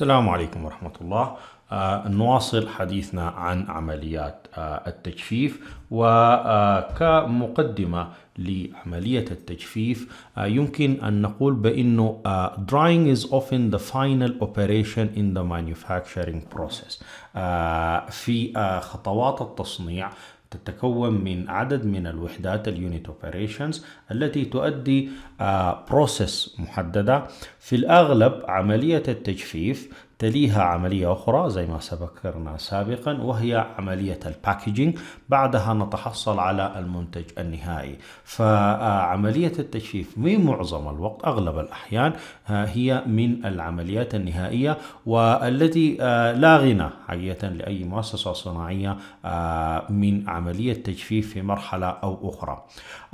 السلام عليكم ورحمة الله آه نواصل حديثنا عن عمليات آه التجفيف وكمقدمة آه، لعملية التجفيف آه يمكن أن نقول بأنه آه، drying is often the final operation in the manufacturing process آه، في خطوات التصنيع تتكون من عدد من الوحدات اليونت اوبريشنز التي تؤدي بروسيس آه، محددة في الأغلب عملية التجفيف تليها عملية أخرى زي ما سبكرنا سابقا وهي عملية الباكجينج بعدها نتحصل على المنتج النهائي فعملية التجفيف في معظم الوقت أغلب الأحيان هي من العمليات النهائية والتي آه، لا غنى حقيقة لأي مؤسسة صناعية آه، من عملية تجفيف في مرحلة أو أخرى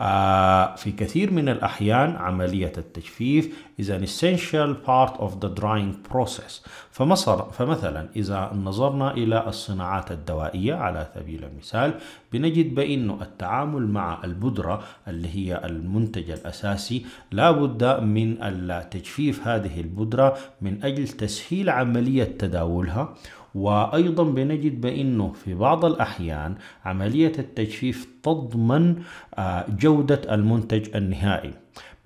آه، في كثير من الأحيان عملية التجفيف is an essential part of the drying process فمصر فمثلا إذا نظرنا إلى الصناعات الدوائية على سبيل المثال بنجد بأنه التعامل مع البدرة اللي هي المنتج الأساسي لابد من تجفيف هذه البدرة من أجل تسهيل عملية تداولها وأيضا بنجد بأنه في بعض الأحيان عملية التجفيف تضمن آه، جودة المنتج النهائي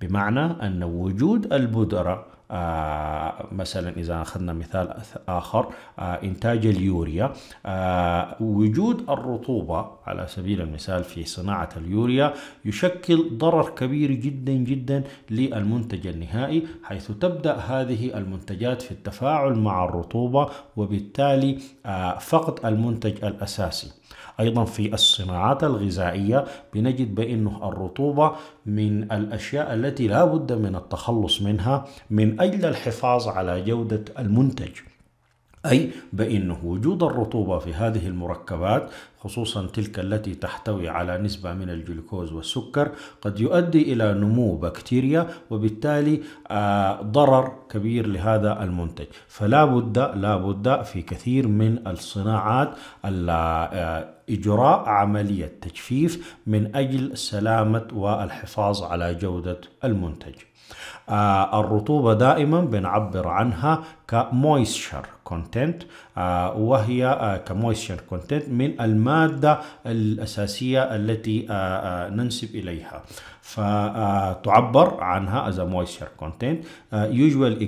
بمعنى أن وجود البودرة آه، مثلا إذا أخذنا مثال آخر آه، إنتاج اليوريا آه، وجود الرطوبة على سبيل المثال في صناعة اليوريا يشكل ضرر كبير جدا جدا للمنتج النهائي حيث تبدأ هذه المنتجات في التفاعل مع الرطوبة وبالتالي فقد المنتج الأساسي أيضا في الصناعات الغذائية بنجد بأنه الرطوبة من الأشياء التي لا بد من التخلص منها من أجل الحفاظ على جودة المنتج أي بأن وجود الرطوبة في هذه المركبات خصوصا تلك التي تحتوي على نسبة من الجلوكوز والسكر قد يؤدي إلى نمو بكتيريا وبالتالي آه، ضرر كبير لهذا المنتج فلا بد لا بد في كثير من الصناعات آه، إجراء عملية تجفيف من أجل سلامة والحفاظ على جودة المنتج آه، الرطوبة دائما بنعبر عنها كمويسشر كونتنت آه، وهي آه، كمويسشر كونتنت من المادة الأساسية التي ننسب إليها فتعبر عنها as a moisture content usual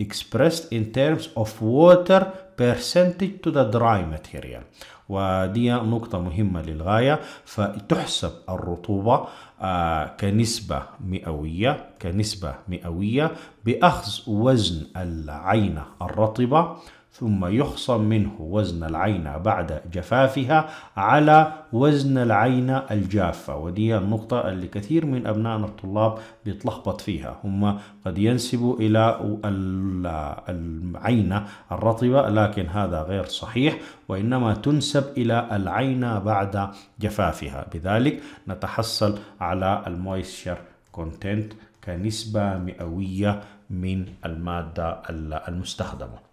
expressed in terms of water percentage to the dry material ودي نقطة مهمة للغاية فتحسب الرطوبة آه، كنسبة مئوية كنسبة مئوية بأخذ وزن العينة الرطبة ثم يخصم منه وزن العين بعد جفافها على وزن العين الجافة ودي النقطة اللي كثير من أبنائنا الطلاب بيتلخبط فيها هم قد ينسبوا إلى العين الرطبة لكن هذا غير صحيح وإنما تنسب إلى العين بعد جفافها بذلك نتحصل على المويسشر كونتنت كنسبة مئوية من المادة المستخدمة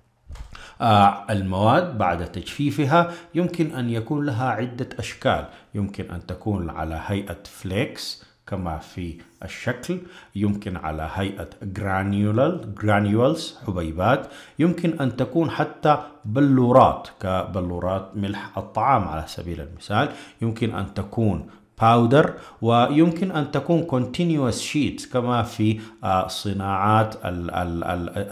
آه، المواد بعد تجفيفها يمكن أن يكون لها عدة أشكال يمكن أن تكون على هيئة فليكس كما في الشكل يمكن على هيئة جرانيولال جرانيولز حبيبات يمكن أن تكون حتى بلورات كبلورات ملح الطعام على سبيل المثال يمكن أن تكون باودر ويمكن أن تكون كونتينيوس شيت كما في آه، صناعات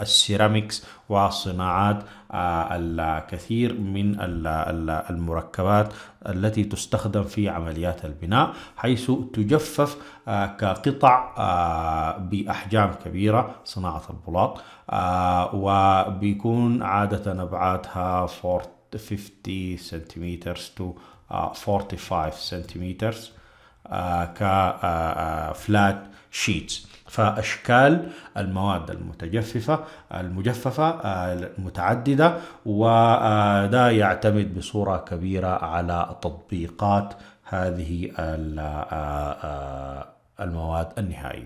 السيراميكس وصناعات آه، الكثير من المركبات التي تستخدم في عمليات البناء حيث تجفف آه، كقطع بأحجام كبيرة صناعة البلاط وبيكون عادة أبعادها 50 سنتيمتر to 45 سنتيمتر كفلات شيتس فاشكال المواد المتجففه المجففه آه، المتعدده وده آه، يعتمد بصوره كبيره على تطبيقات هذه آه، المواد النهائيه